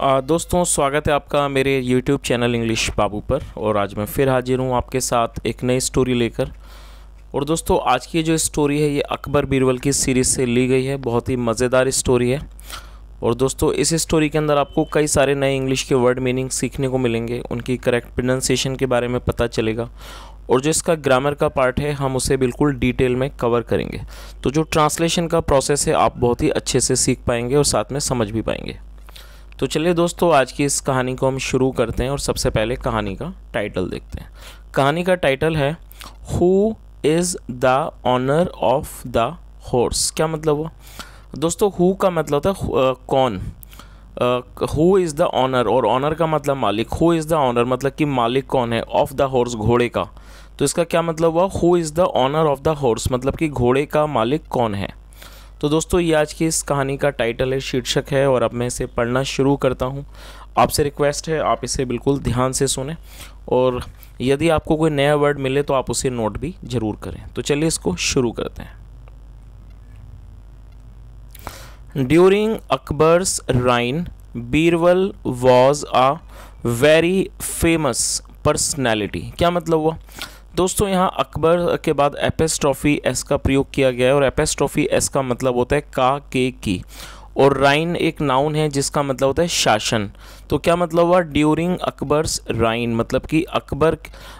दोस्तों स्वागत है आपका मेरे YouTube चैनल इंग्लिश बाबू पर और आज मैं फिर हाजिर हूँ आपके साथ एक नई स्टोरी लेकर और दोस्तों आज की जो स्टोरी है ये अकबर बीरबल की सीरीज़ से ली गई है बहुत ही मज़ेदार स्टोरी है और दोस्तों इस स्टोरी के अंदर आपको कई सारे नए इंग्लिश के वर्ड मीनिंग सीखने को मिलेंगे उनकी करेक्ट प्रोनाउंसिएशन के बारे में पता चलेगा और जो इसका ग्रामर का पार्ट है हम उसे बिल्कुल डिटेल में कवर करेंगे तो जो ट्रांसलेशन का प्रोसेस है आप बहुत ही अच्छे से सीख पाएंगे और साथ में समझ भी पाएंगे तो चलिए दोस्तों आज की इस कहानी को हम शुरू करते हैं और सबसे पहले कहानी का टाइटल देखते हैं कहानी का टाइटल है who is the owner of the horse क्या मतलब हुआ दोस्तों हु का मतलब होता है कौन हु इज़ द ऑनर और ऑनर का मतलब मालिक हु इज़ द ऑनर मतलब कि मालिक कौन है ऑफ द हॉर्स घोड़े का तो इसका क्या मतलब हुआ who is the owner of the horse मतलब कि घोड़े का मालिक कौन है तो दोस्तों ये आज की इस कहानी का टाइटल है शीर्षक है और अब मैं इसे पढ़ना शुरू करता हूँ आपसे रिक्वेस्ट है आप इसे बिल्कुल ध्यान से सुने और यदि आपको कोई नया वर्ड मिले तो आप उसे नोट भी ज़रूर करें तो चलिए इसको शुरू करते हैं during Akbar's reign Birbal was a very famous personality क्या मतलब हुआ दोस्तों यहाँ अकबर के बाद एपेस्ट्रॉफी एस का प्रयोग किया गया है और एपेस्ट्रॉफी एस का मतलब होता है का के की और राइन एक नाउन है जिसका मतलब होता है शासन तो क्या मतलब हुआ ड्यूरिंग अकबर्स राइन मतलब कि अकबर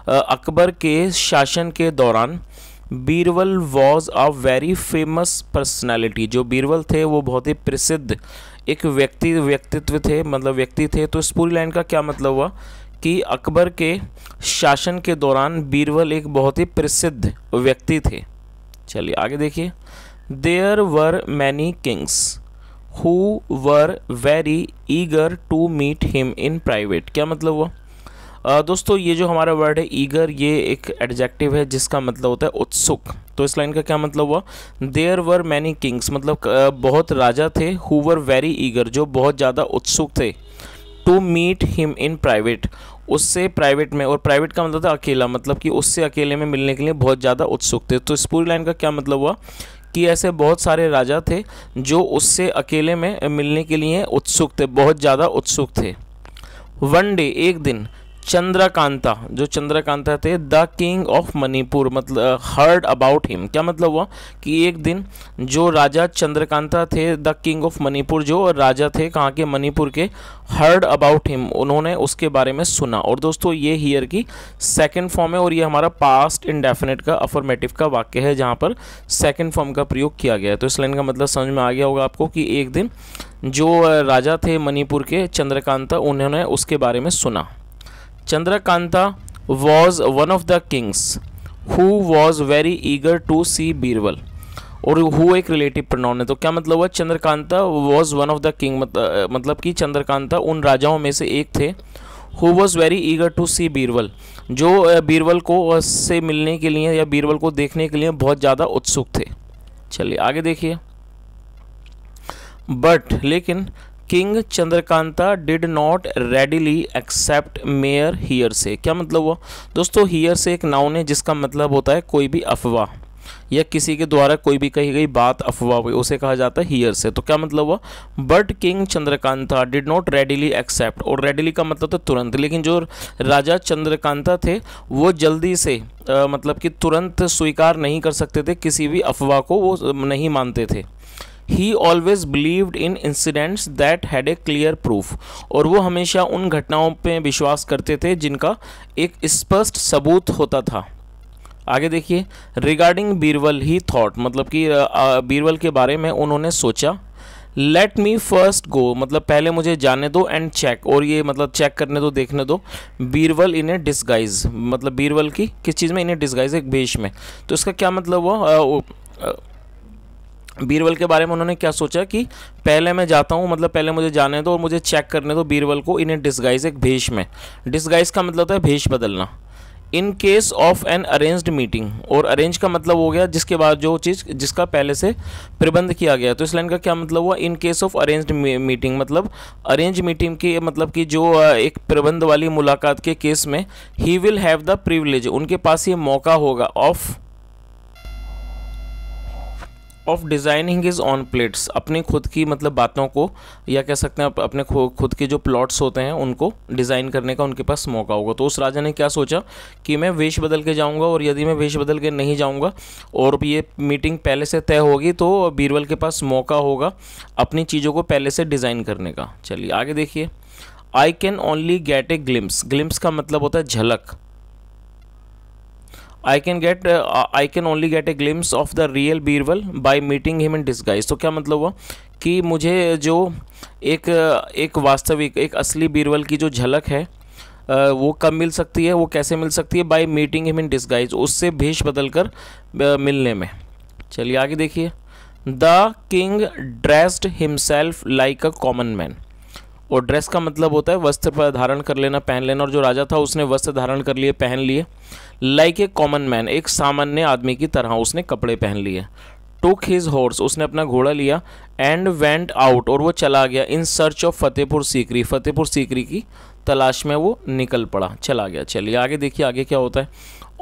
अकबर के शासन के दौरान Birbal was a very famous personality जो बीरबल थे वो बहुत ही प्रसिद्ध एक व्यक्ति व्यक्तित्व थे मतलब व्यक्ति थे तो इस पूरी लाइन का क्या मतलब हुआ कि अकबर के शासन के दौरान बीरबल एक बहुत ही प्रसिद्ध व्यक्ति थे चलिए आगे देखिए there were many kings who were very eager to meet him in private क्या मतलब हुआ आ, दोस्तों ये जो हमारा वर्ड है ईगर ये एक एडजेक्टिव है जिसका मतलब होता है उत्सुक तो इस लाइन का क्या मतलब हुआ देयर वर मैनी किंग्स मतलब बहुत राजा थे हु वर वेरी ईगर जो बहुत ज़्यादा उत्सुक थे to meet him in private उससे प्राइवेट में और प्राइवेट का मतलब था अकेला मतलब कि उससे अकेले में मिलने के लिए बहुत ज़्यादा उत्सुक थे तो इस पूरी लाइन का क्या मतलब हुआ कि ऐसे बहुत सारे राजा थे जो उससे अकेले में मिलने के लिए उत्सुक थे बहुत ज़्यादा उत्सुक थे वन डे एक दिन चंद्रकांता जो चंद्रकांता थे द किंग ऑफ मणिपुर मतलब हर्ड अबाउट हिम क्या मतलब हुआ कि एक दिन जो राजा चंद्रकांता थे द किंग ऑफ मणिपुर जो राजा थे कहाँ के मणिपुर के हर्ड अबाउट हिम उन्होंने उसके बारे में सुना और दोस्तों ये हियर की सेकेंड फॉर्म है और ये हमारा पास्ट इंडेफिनेट का अफॉर्मेटिव का वाक्य है जहाँ पर सेकेंड फॉर्म का प्रयोग किया गया है तो इस लाइन का मतलब समझ में आ गया होगा आपको कि एक दिन जो राजा थे मणिपुर के चंद्रकांता उन्होंने उसके बारे में सुना Chandrakanta was one of the kings who was very eager to see Birbal. और हु एक रिलेटिव प्रनाउन है तो क्या मतलब हुआ Chandrakanta was one of the king मतलब कि चंद्रकांता उन राजाओं में से एक थे who was very eager to see Birbal जो बीरबल को से मिलने के लिए या बीरबल को देखने के लिए बहुत ज़्यादा उत्सुक थे चलिए आगे देखिए बट लेकिन king Chandrakanta did not readily accept mere hearsay क्या मतलब हुआ दोस्तों हीयर से एक नाउन है जिसका मतलब होता है कोई भी अफवाह या किसी के द्वारा कोई भी कही गई बात अफवाह हुई उसे कहा जाता है हीयर से तो क्या मतलब हुआ but king Chandrakanta did not readily accept और रेडिली का मतलब था तो तुरंत लेकिन जो राजा चंद्रकांता थे वो जल्दी से आ, मतलब कि तुरंत स्वीकार नहीं कर सकते थे किसी भी अफवाह को वो नहीं मानते थे he always believed in incidents that had a clear proof और वो हमेशा उन घटनाओं पे विश्वास करते थे जिनका एक स्पष्ट सबूत होता था आगे देखिए रिगार्डिंग बीरबल ही थॉट मतलब कि बीरबल के बारे में उन्होंने सोचा लेट मी फर्स्ट गो मतलब पहले मुझे जाने दो एंड चेक और ये मतलब चेक करने दो देखने दो बीरबल इन ए डिसगाइज मतलब बीरबल की किस चीज़ में इन्हें डिसगाइज एक भेष में तो इसका क्या मतलब हुआ बीरबल के बारे में उन्होंने क्या सोचा कि पहले मैं जाता हूँ मतलब पहले मुझे जाने दो और मुझे चेक करने दो बीरबल को इन ए डिस्गाइज एक भेष में डिस्गाइज का मतलब है भेष बदलना in case of an arranged meeting और अरेंज का मतलब हो गया जिसके बाद जो चीज़ जिसका पहले से प्रबंध किया गया तो इस लाइन का क्या मतलब हुआ in case of arranged meeting मतलब अरेंज मीटिंग की मतलब कि जो एक प्रबंध वाली मुलाकात के केस में he will have the privilege उनके पास ये मौका होगा of of designing his own plates अपनी खुद की मतलब बातों को या कह सकते हैं अपने खुद के जो प्लॉट्स होते हैं उनको डिज़ाइन करने का उनके पास मौका होगा तो उस राजा ने क्या सोचा कि मैं वेश बदल के जाऊँगा और यदि मैं वेश बदल के नहीं जाऊँगा और ये मीटिंग पहले से तय होगी तो बीरबल के पास मौका होगा अपनी चीज़ों को पहले से डिज़ाइन करने का चलिए आगे देखिए I can only get a glimpse glimpse का मतलब होता है झलक I can get I can only get a glimpse of the real Birbal by meeting him in disguise तो क्या मतलब हुआ कि मुझे जो एक एक वास्तविक एक असली बीरबल की जो झलक है वो कब मिल सकती है वो कैसे मिल सकती है by meeting him in disguise उससे भेष बदल कर मिलने में चलिए आगे देखिए the king dressed himself like a common man और ड्रेस का मतलब होता है वस्त्र पर धारण कर लेना पहन लेना और जो राजा था उसने वस्त्र धारण कर लिए पहन लिए लाइक ए कॉमन मैन एक सामान्य आदमी की तरह उसने कपड़े पहन लिए टूक हिज हॉर्स उसने अपना घोड़ा लिया एंड वेंट आउट और वो चला गया in search of Fatehpur Sikri Fatehpur Sikri की तलाश में वो निकल पड़ा चला गया चलिए आगे देखिए आगे क्या होता है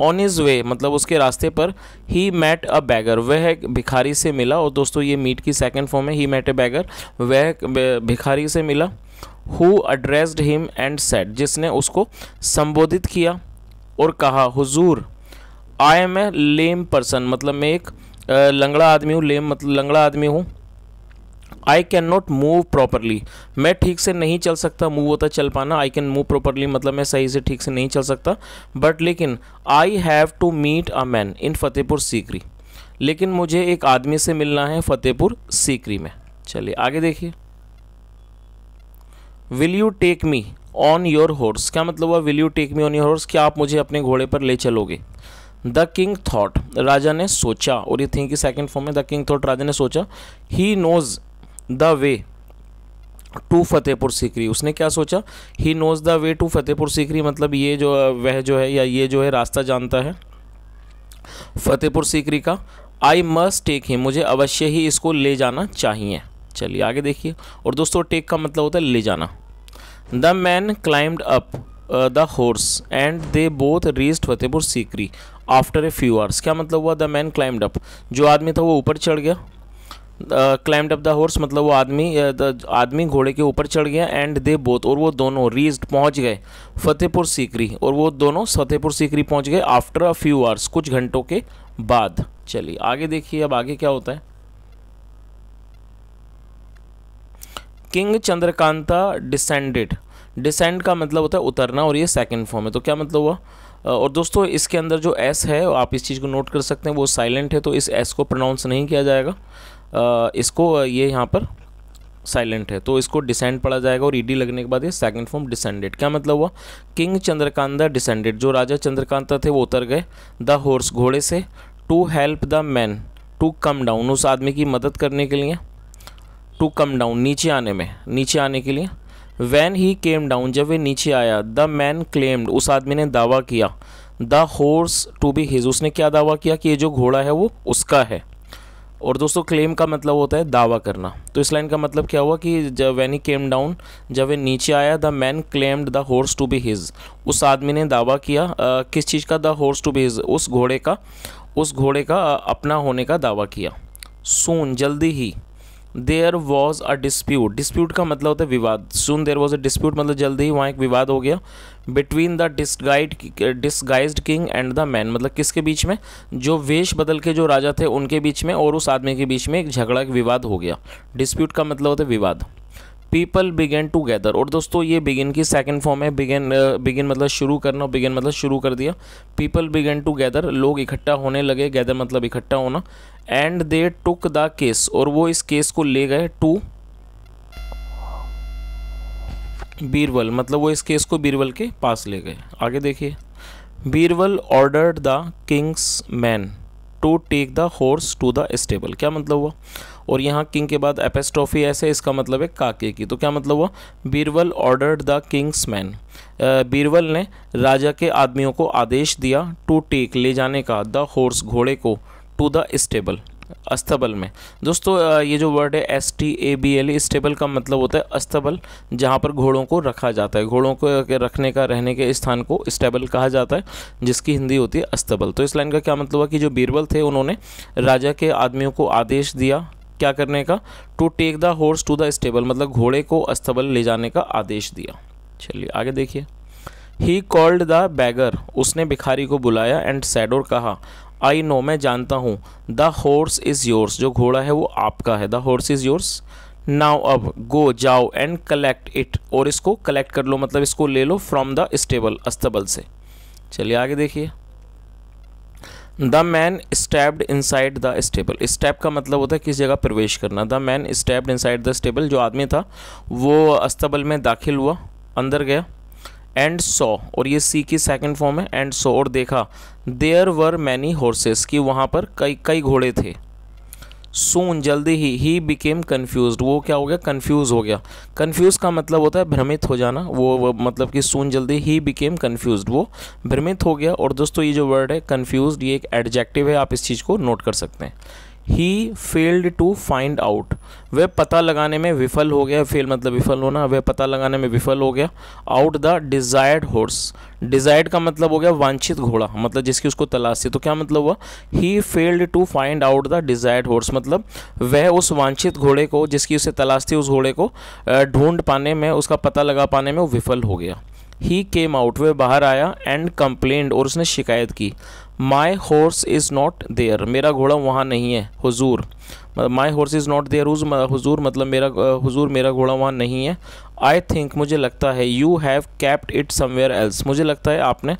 ऑन इज वे मतलब उसके रास्ते पर ही मैट अ बैगर वह भिखारी से मिला और दोस्तों ये मीट की सेकंड फॉर्म है ही मैट अ बैगर वह भिखारी से मिला who addressed him and said जिसने उसको संबोधित किया और कहा हुजूर I M A lame person मतलब मैं एक लंगड़ा आदमी हूँ लेम मतलब लंगड़ा आदमी हूँ I can not move properly मैं ठीक से नहीं चल सकता मूव होता चल पाना आई कैन मूव प्रॉपरली मतलब मैं सही से ठीक से नहीं चल सकता बट लेकिन I have to meet a man in Fatehpur Sikri लेकिन मुझे एक आदमी से मिलना है फतेहपुर सीकरी में चलिए आगे देखिए will you take me on your horse क्या मतलब हुआ will you take me on your horse क्या आप मुझे अपने घोड़े पर ले चलोगे द किंग थाट राजा ने सोचा और ये थिंक की सेकेंड फॉर्म है द किंग थाट राजा ने सोचा he knows the way to Fatehpur Sikri उसने क्या सोचा he knows the way to Fatehpur Sikri मतलब ये जो वह जो है या ये जो है रास्ता जानता है फतेहपुर सीकरी का आई मस्ट टेक हिम मुझे अवश्य ही इसको ले जाना चाहिए चलिए आगे देखिए और दोस्तों टेक का मतलब होता है ले जाना the man climbed up the horse and they both reached Fatehpur Sikri after a few hours क्या मतलब हुआ द मैन क्लाइम्ड अप जो आदमी था वो ऊपर चढ़ गया क्लाइम्ड अप द हॉर्स मतलब वो आदमी uh, आदमी घोड़े के ऊपर चढ़ गया एंड दे बोथ और वो दोनों रीज्ड पहुंच गए फतेहपुर सीकरी और वो दोनों फतेहपुर सीकरी पहुंच गए आफ्टर अ फ्यू आवर्स कुछ घंटों के बाद चलिए आगे देखिए अब आगे क्या होता है किंग चंद्रकांता डिसेंडेड डिसेंड का मतलब होता है उतरना और ये सेकंड फॉर्म है तो क्या मतलब हुआ और दोस्तों इसके अंदर जो एस है आप इस चीज़ को नोट कर सकते हैं वो साइलेंट है तो इस एस को प्रोनाउंस नहीं किया जाएगा इसको ये यहाँ पर साइलेंट है तो इसको डिसेंड पढ़ा जाएगा और ईडी लगने के बाद ये सेकंड फॉर्म डिसेंडेड क्या मतलब हुआ किंग चंद्रकांता डिसेंडेड जो राजा चंद्रकांता थे वो उतर गए द हॉर्स घोड़े से to help the man to come down उस आदमी की मदद करने के लिए टू कम डाउन नीचे आने में नीचे आने के लिए वैन ही केम डाउन जब वे नीचे आया द मैन क्लेम्ड उस आदमी ने दावा किया the horse to be his उसने क्या दावा किया कि ये जो घोड़ा है वो उसका है और दोस्तों क्लेम का मतलब होता है दावा करना तो इस लाइन का मतलब क्या हुआ कि जब वैन ही केम डाउन जब वे नीचे आया the man claimed the horse to be his उस आदमी ने दावा किया आ, किस चीज़ का the horse to be his उस घोड़े का उस घोड़े का अपना होने का दावा किया सून जल्दी ही there was a dispute dispute का मतलब होता है विवाद soon there was a dispute मतलब जल्दी ही वहाँ एक विवाद हो गया between the disguised disguise king and the man मतलब किसके बीच में जो वेश बदल के जो राजा थे उनके बीच में और उस आदमी के बीच में एक झगड़ा एक विवाद हो गया डिस्प्यूट का मतलब होता है विवाद पीपल बिगेन टूगेदर और दोस्तों ये बिगिन की सेकेंड फॉर्म है बिगेन बिगिन uh, मतलब शुरू करना बिगेन मतलब शुरू कर दिया पीपल बिगेन टूगेदर लोग इकट्ठा होने लगे गैदर मतलब इकट्ठा होना and they took the case और वो इस केस को ले गए टू बीरबल मतलब वो इस केस को बीरबल के पास ले गए आगे देखिए Birbal order the king's man to take the horse to the stable क्या मतलब हुआ और यहाँ किंग के बाद एपेस्ट्रॉफी ऐसे इसका मतलब है काके की तो क्या मतलब हुआ Birbal ordered the king's man Birbal ने राजा के आदमियों को आदेश दिया टू टेक ले जाने का द हॉर्स घोड़े को टू द स्टेबल अस्तबल में दोस्तों ये जो वर्ड है S T A B L stable का मतलब होता है अस्तबल जहाँ पर घोड़ों को रखा जाता है घोड़ों को रखने का रहने के स्थान को स्टेबल कहा जाता है जिसकी हिंदी होती है अस्तबल तो इस लाइन का क्या मतलब हुआ कि जो बीरबल थे उन्होंने राजा के आदमियों को आदेश दिया क्या करने का to take the horse to the stable मतलब घोड़े को अस्तबल ले जाने का आदेश दिया चलिए आगे देखिए ही कॉल्ड द बैगर उसने भिखारी को बुलाया एंड सैड और कहा आई नो मैं जानता हूँ द हॉर्स इज़ योर्स जो घोड़ा है वो आपका है the horse is yours now अब गो जाओ एंड कलेक्ट इट और इसको कलेक्ट कर लो मतलब इसको ले लो फ्रॉम द स्टेबल अस्तबल से चलिए आगे देखिए the man in inside the stable step का मतलब होता है किस जगह प्रवेश करना the man in inside the stable जो आदमी था वो अस्तबल में दाखिल हुआ अंदर गया एंड सौ और ये सी की सेकेंड फॉर्म है एंड सो और देखा देयर वर मैनी हॉर्सेस कि वहाँ पर कई कई घोड़े थे सून जल्दी ही ही बिकेम कन्फ्यूज वो क्या हो गया कन्फ्यूज़ हो गया कन्फ्यूज़ का मतलब होता है भ्रमित हो जाना वो, वो मतलब कि सून जल्दी ही बिकेम कन्फ्यूज वो भ्रमित हो गया और दोस्तों ये जो वर्ड है कन्फ्यूज ये एक एडजेक्टिव है आप इस चीज़ को नोट कर सकते हैं he failed to find out वह पता लगाने में विफल हो गया फेल मतलब विफल होना वह पता लगाने में विफल हो गया out the desired horse desired का मतलब हो गया वांछित घोड़ा मतलब जिसकी उसको तलाश थी तो क्या मतलब हुआ he failed to find out the desired horse मतलब वह उस वांछित घोड़े को जिसकी उसे तलाश थी उस घोड़े को ढूंढ पाने में उसका पता लगा पाने में वो विफल हो गया ही केम आउट वे बाहर आया एंड कंप्लेंड और उसने शिकायत की my horse is not there मेरा घोड़ा वहाँ नहीं है हुजूर my horse is not there हुजूर मतलब मेरा हुजूर मेरा घोड़ा वहाँ नहीं है आई थिंक मुझे लगता है you have kept it somewhere else मुझे लगता है आपने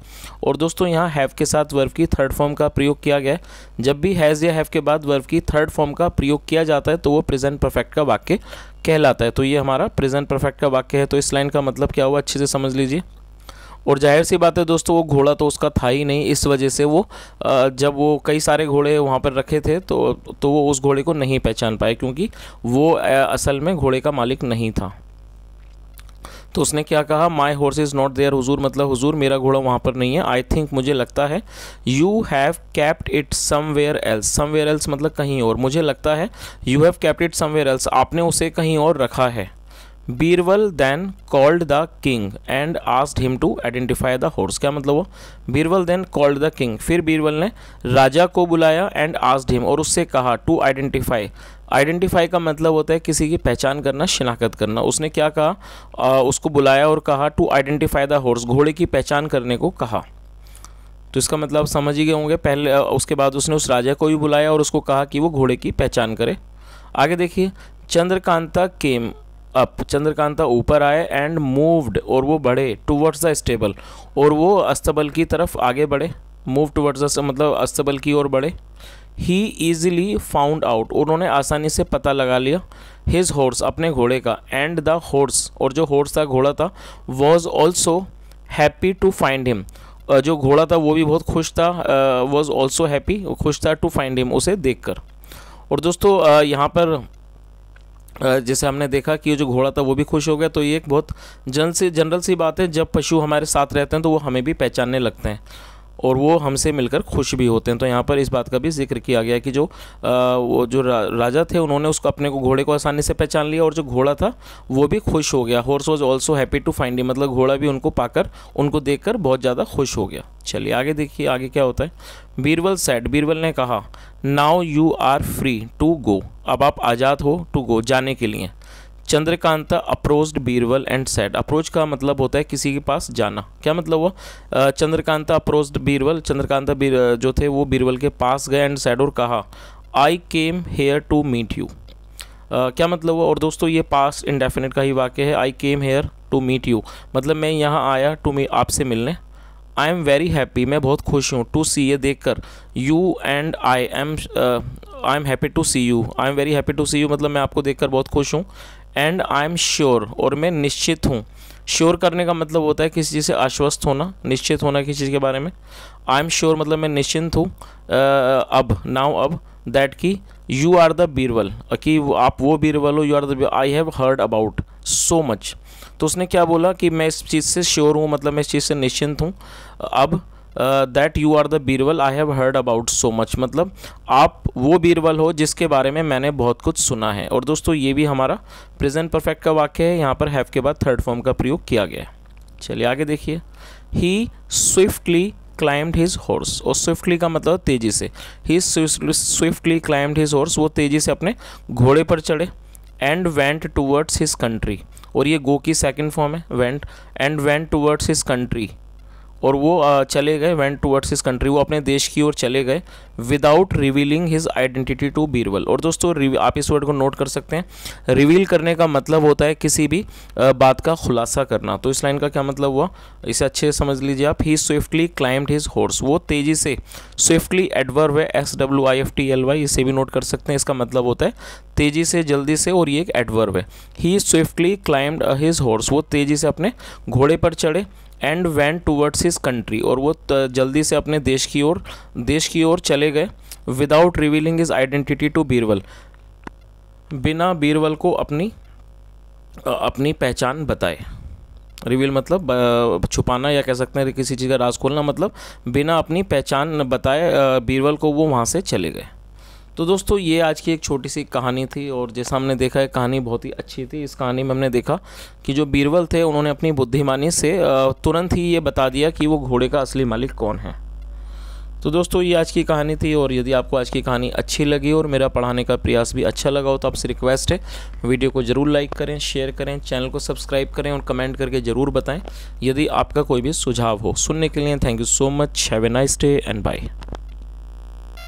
और दोस्तों यहाँ हैव के साथ वर्ब की थर्ड फॉर्म का प्रयोग किया गया है जब भी हैज़ या हैव के बाद वर्ब की थर्ड फॉर्म का प्रयोग किया जाता है तो वो प्रेजेंट परफेक्ट का वाक्य कहलाता है तो ये हमारा प्रेजेंट परफेक्ट का वाक्य है तो इस लाइन का मतलब क्या हुआ अच्छे से समझ लीजिए और जाहिर सी बात है दोस्तों वो घोड़ा तो उसका था ही नहीं इस वजह से वो जब वो कई सारे घोड़े वहाँ पर रखे थे तो तो वो उस घोड़े को नहीं पहचान पाए क्योंकि वो असल में घोड़े का मालिक नहीं था तो उसने क्या कहा my horse is not there हुजूर मतलब हुजूर मेरा घोड़ा वहाँ पर नहीं है आई थिंक मुझे लगता है you have kept it somewhere else somewhere else मतलब कहीं और मुझे लगता है you have kept it somewhere else आपने उसे कहीं और रखा है Birbal then called the king and asked him to identify the horse क्या मतलब वो Birbal then called the king फिर बीरबल ने राजा को बुलाया एंड आस्ड हिम और उससे कहा टू आइडेंटिफाई आइडेंटिफाई का मतलब होता है किसी की पहचान करना शिनाख्त करना उसने क्या कहा आ, उसको बुलाया और कहा टू आइडेंटिफाई द हॉर्स घोड़े की पहचान करने को कहा तो इसका मतलब समझ ही गए होंगे पहले उसके बाद उसने उस राजा को भी बुलाया और उसको कहा कि वो घोड़े की पहचान करे आगे देखिए चंद्रकांता केम अप चंद्रकांता ऊपर आए एंड मूव्ड और वो बढ़े टूवर्ड्स द स्टेबल और वो अस्तबल की तरफ आगे बढ़े मूव टूवर्ड्स मतलब अस्तबल की ओर बढ़े ही ईजिली फाउंड आउट उन्होंने आसानी से पता लगा लिया हिज हॉर्स अपने घोड़े का एंड द हॉर्स और जो हॉर्स था घोड़ा था was also happy to find him जो घोड़ा था वो भी बहुत खुश था वॉज ऑल्सो हैप्पी खुश था टू फाइंड हिम उसे देख कर और दोस्तों यहाँ पर जैसे हमने देखा कि ये जो घोड़ा था वो भी खुश हो गया तो ये एक बहुत जन सी जनरल सी बात है जब पशु हमारे साथ रहते हैं तो वो हमें भी पहचानने लगते हैं और वो हमसे मिलकर खुश भी होते हैं तो यहाँ पर इस बात का भी जिक्र किया गया कि जो आ, वो जो रा, राजा थे उन्होंने उसको अपने को घोड़े को आसानी से पहचान लिया और जो घोड़ा था वो भी खुश हो गया horse was also happy to find he मतलब घोड़ा भी उनको पाकर उनको देख बहुत ज़्यादा खुश हो गया चलिए आगे देखिए आगे क्या होता है बीरबल सेट बीरबल ने कहा now you are free to go अब आप आज़ाद हो टू गो जाने के लिए Chandrakanta approached Birbal and said approach का मतलब होता है किसी के पास जाना क्या मतलब हुआ चंद्रकांता अप्रोच्ड बीरबल चंद्रकांता बीर, जो थे वो बीरबल के पास गए एंड सैड और कहा I came here to meet you क्या मतलब हुआ और दोस्तों ये पास इंडेफिनेट का ही वाक्य है I came here to meet you मतलब मैं यहाँ आया टू मी आपसे मिलने आई एम वेरी हैप्पी मैं बहुत खुश हूँ टू सी ये देख कर you and I am I am happy to see you I am very happy to see you मतलब मैं आपको देखकर बहुत खुश हूँ एंड आई एम श्योर और मैं निश्चित हूँ श्योर करने का मतलब होता है किसी चीज़ से आश्वस्त होना निश्चित होना किसी चीज़ के बारे में आई एम श्योर मतलब मैं निश्चिंत हूँ अब नाउ अब दैट की यू आर द बीरबल कि आप वो बीरबल हो you are the I have heard about so much तो उसने क्या बोला कि मैं इस चीज़ से श्योर हूँ मतलब मैं इस चीज़ से निश्चिंत हूँ अब that you are the Birbal I have heard about so much मतलब आप वो बीरबल हो जिसके बारे में मैंने बहुत कुछ सुना है और दोस्तों ये भी हमारा प्रेजेंट परफेक्ट का वाक्य है यहाँ पर हैव के बाद थर्ड फॉर्म का प्रयोग किया गया है चलिए आगे देखिए he swiftly climbed his horse और स्विफ्टली का मतलब तेज़ी से he swiftly climbed his horse वो तेज़ी से अपने घोड़े पर चढ़े and went towards his country और ये गो की सेकेंड फॉर्म है went and went towards his country और वो चले गए वेंट टूवर्ड्स हिज कंट्री वो अपने देश की ओर चले गए without revealing his identity to Birbal और दोस्तों आप इस वर्ड को नोट कर सकते हैं रिवील करने का मतलब होता है किसी भी बात का खुलासा करना तो इस लाइन का क्या मतलब हुआ इसे अच्छे से समझ लीजिए आप he swiftly climbed his horse वो तेज़ी से स्विफ्टली एडवर्व है S W I F T L Y इसे भी नोट कर सकते हैं इसका मतलब होता है तेज़ी से जल्दी से और ये एक एडवर्व है he swiftly climbed his horse वो तेज़ी से अपने घोड़े पर चढ़े and went towards his country और वो जल्दी से अपने देश की ओर देश की ओर चले गए without revealing his identity to Birbal बिना बीरबल को अपनी अपनी पहचान बताए रिवील मतलब छुपाना या कह सकते हैं किसी चीज़ का राज खोलना मतलब बिना अपनी पहचान बताए बीरबल को वो वहाँ से चले गए तो दोस्तों ये आज की एक छोटी सी कहानी थी और जैसा हमने देखा है कहानी बहुत ही अच्छी थी इस कहानी में हमने देखा कि जो बीरबल थे उन्होंने अपनी बुद्धिमानी से तुरंत ही ये बता दिया कि वो घोड़े का असली मालिक कौन है तो दोस्तों ये आज की कहानी थी और यदि आपको आज की कहानी अच्छी लगी और मेरा पढ़ाने का प्रयास भी अच्छा लगा हो तो आपसे रिक्वेस्ट है वीडियो को ज़रूर लाइक करें शेयर करें चैनल को सब्सक्राइब करें और कमेंट करके ज़रूर बताएं यदि आपका कोई भी सुझाव हो सुनने के लिए thank you so much have a nice day and bye